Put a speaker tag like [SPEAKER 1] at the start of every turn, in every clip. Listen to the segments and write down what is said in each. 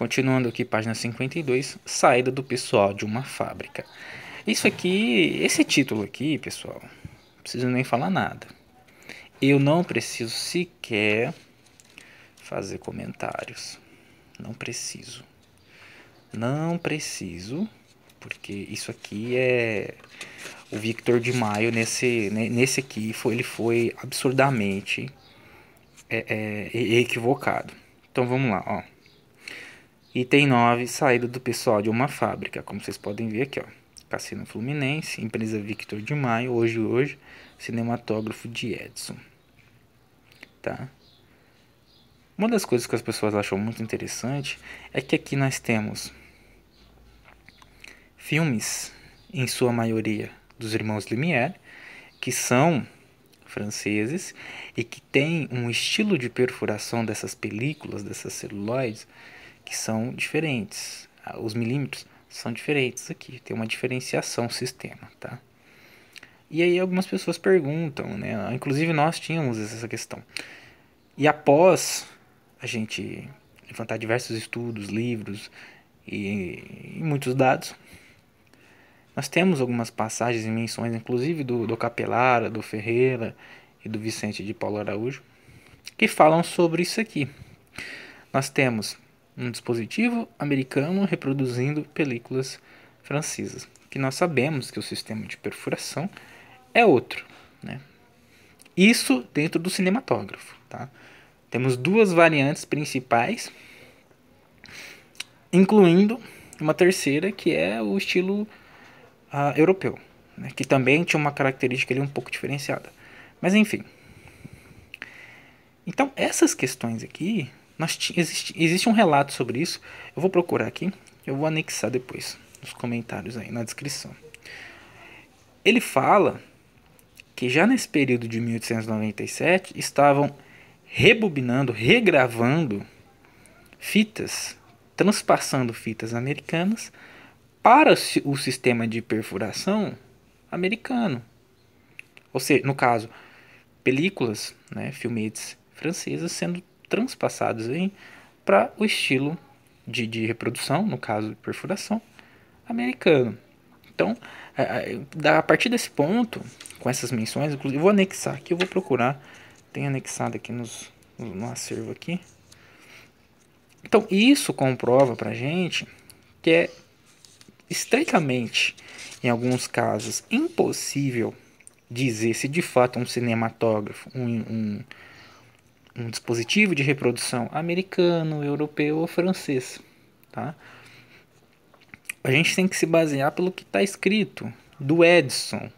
[SPEAKER 1] Continuando aqui, página 52, saída do pessoal de uma fábrica. Isso aqui, esse título aqui, pessoal, não preciso nem falar nada. Eu não preciso sequer fazer comentários. Não preciso. Não preciso, porque isso aqui é o Victor de Maio nesse né, nesse aqui foi ele foi absurdamente é, é, equivocado. Então vamos lá, ó. Item 9, saída do pessoal de uma fábrica, como vocês podem ver aqui, ó. Cassino Fluminense, empresa Victor de Maio, hoje hoje, cinematógrafo de Edson. Tá? Uma das coisas que as pessoas acham muito interessante é que aqui nós temos filmes, em sua maioria, dos irmãos Lumière, que são franceses e que têm um estilo de perfuração dessas películas, dessas celuloides, que são diferentes. Ah, os milímetros são diferentes aqui, tem uma diferenciação sistema, tá? E aí algumas pessoas perguntam, né? Inclusive nós tínhamos essa questão. E após a gente levantar diversos estudos, livros e, e muitos dados, nós temos algumas passagens e menções, inclusive do, do Capelara, do Ferreira e do Vicente de Paulo Araújo, que falam sobre isso aqui. Nós temos um dispositivo americano reproduzindo películas francesas. Que nós sabemos que o sistema de perfuração é outro. Né? Isso dentro do cinematógrafo. Tá? Temos duas variantes principais, incluindo uma terceira que é o estilo uh, europeu, né? que também tinha uma característica ali um pouco diferenciada. Mas enfim. Então, essas questões aqui nós existe, existe um relato sobre isso. Eu vou procurar aqui. Eu vou anexar depois nos comentários aí, na descrição. Ele fala que já nesse período de 1897 estavam rebobinando, regravando fitas, transpassando fitas americanas para o sistema de perfuração americano. Ou seja, no caso, películas, né, filmetes francesas sendo transpassados aí para o estilo de, de reprodução, no caso de perfuração, americano. Então, é, é, a partir desse ponto, com essas menções, inclusive, eu vou anexar aqui, eu vou procurar, tem anexado aqui nos, no acervo aqui. Então, isso comprova pra gente que é estreitamente, em alguns casos, impossível dizer se de fato um cinematógrafo, um, um um dispositivo de reprodução americano, europeu ou francês. Tá? A gente tem que se basear pelo que está escrito do Edison,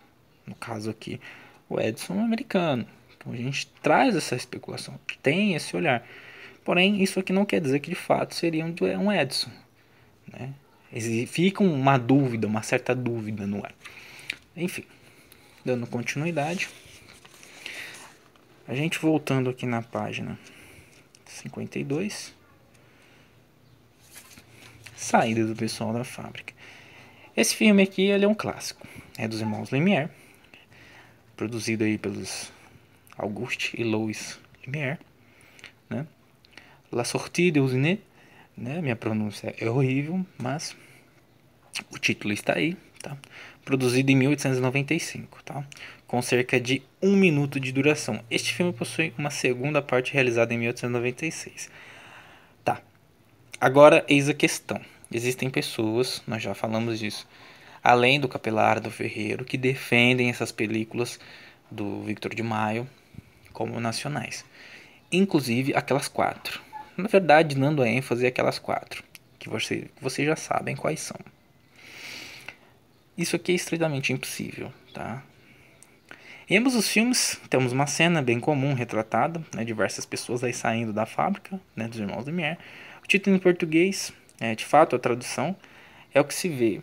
[SPEAKER 1] no caso aqui. O Edison é americano. Então a gente traz essa especulação, tem esse olhar. Porém, isso aqui não quer dizer que de fato seria um é Edison. Né? Fica uma dúvida, uma certa dúvida no ar. Enfim, dando continuidade. A gente voltando aqui na página 52, saída do pessoal da fábrica. Esse filme aqui ele é um clássico, é dos irmãos Lemier. produzido aí pelos Auguste e Louis Lemier. né? La Sortie de Usine. né? Minha pronúncia é horrível, mas o título está aí, tá? Produzido em 1895, tá? com cerca de um minuto de duração. Este filme possui uma segunda parte realizada em 1896. Tá. Agora, eis a questão. Existem pessoas, nós já falamos disso, além do Capelar, do Ferreiro, que defendem essas películas do Victor de Maio como nacionais. Inclusive aquelas quatro. Na verdade, dando ênfase aquelas quatro, que você, vocês já sabem quais são. Isso aqui é estritamente impossível, tá? Em ambos os filmes temos uma cena bem comum retratada, né, diversas pessoas aí saindo da fábrica né, dos irmãos Lumière. O título em português, é, de fato, a tradução é o que se vê,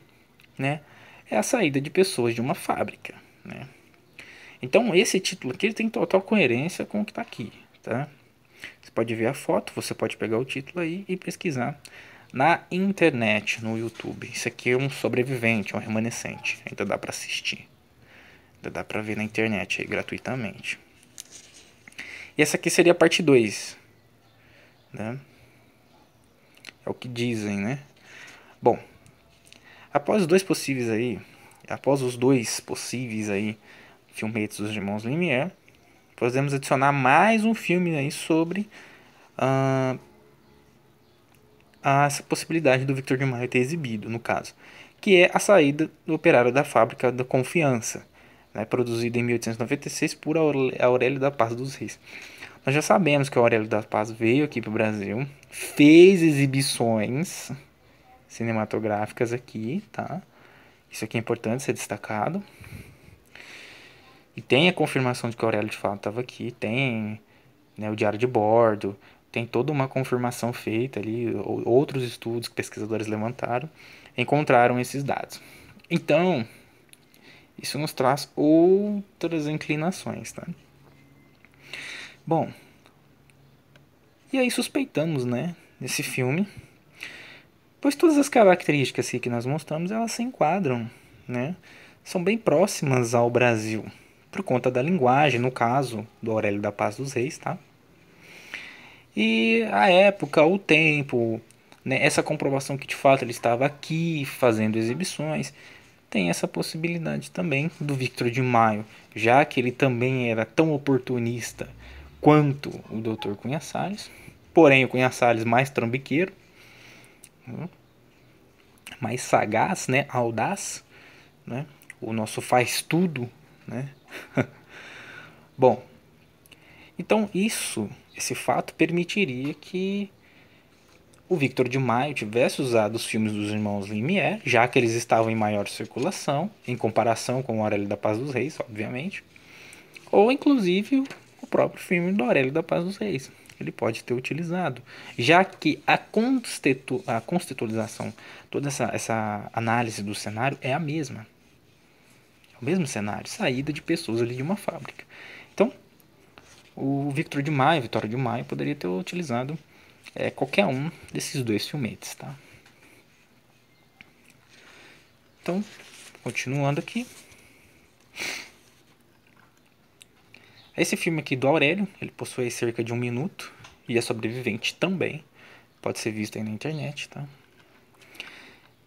[SPEAKER 1] né, é a saída de pessoas de uma fábrica. Né. Então esse título aqui tem total coerência com o que está aqui, tá? Você pode ver a foto, você pode pegar o título aí e pesquisar na internet, no YouTube. Isso aqui é um sobrevivente, é um remanescente, ainda dá para assistir. Dá pra ver na internet aí, gratuitamente. E essa aqui seria a parte 2. Né? É o que dizem, né? Bom, após os dois possíveis aí, após os dois possíveis aí filmetes dos irmãos Lumière, podemos adicionar mais um filme aí sobre ah, essa possibilidade do Victor de Maio ter exibido, no caso, que é a saída do operário da fábrica da confiança, né, produzido em 1896 por Aurélio da Paz dos Reis. Nós já sabemos que o Aurélio da Paz veio aqui para o Brasil, fez exibições cinematográficas aqui, tá? Isso aqui é importante ser destacado. E tem a confirmação de que o Aurélio de fato estava aqui, tem né, o diário de bordo, tem toda uma confirmação feita ali, outros estudos que pesquisadores levantaram, encontraram esses dados. Então, isso nos traz outras inclinações, tá? Bom, e aí suspeitamos, né, Nesse filme, pois todas as características que nós mostramos, elas se enquadram, né, são bem próximas ao Brasil, por conta da linguagem, no caso do Aurélio da Paz dos Reis, tá? E a época, o tempo, né, essa comprovação que de fato ele estava aqui fazendo exibições, tem essa possibilidade também do Victor de Maio, já que ele também era tão oportunista quanto o Dr. Cunha Salles, porém o Cunha Salles mais trambiqueiro, né, mais sagaz, né, audaz, né, o nosso faz tudo, né. Bom, então isso, esse fato permitiria que o Victor de Maio tivesse usado os filmes dos irmãos Lumière, já que eles estavam em maior circulação, em comparação com o Aurélio da Paz dos Reis, obviamente, ou inclusive o próprio filme do Aurélio da Paz dos Reis. Ele pode ter utilizado, já que a, constitu a constitucionalização, toda essa, essa análise do cenário é a mesma. É o mesmo cenário, saída de pessoas ali de uma fábrica. Então, o Victor de Maio, Vitória de Maio, poderia ter utilizado é qualquer um desses dois filmetes, tá? Então, continuando aqui. Esse filme aqui do Aurélio, ele possui cerca de um minuto e é sobrevivente também. Pode ser visto aí na internet, tá?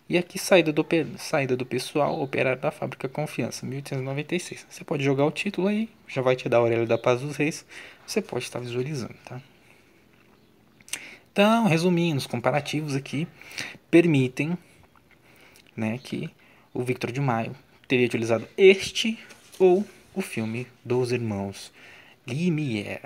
[SPEAKER 1] E aqui, saída do, saída do pessoal, operário da fábrica Confiança, 1896. Você pode jogar o título aí, já vai te dar a Aurélio da Paz dos Reis. Você pode estar visualizando, tá? Então, resumindo, os comparativos aqui permitem né, que o Victor de Maio teria utilizado este ou o filme dos irmãos Limier.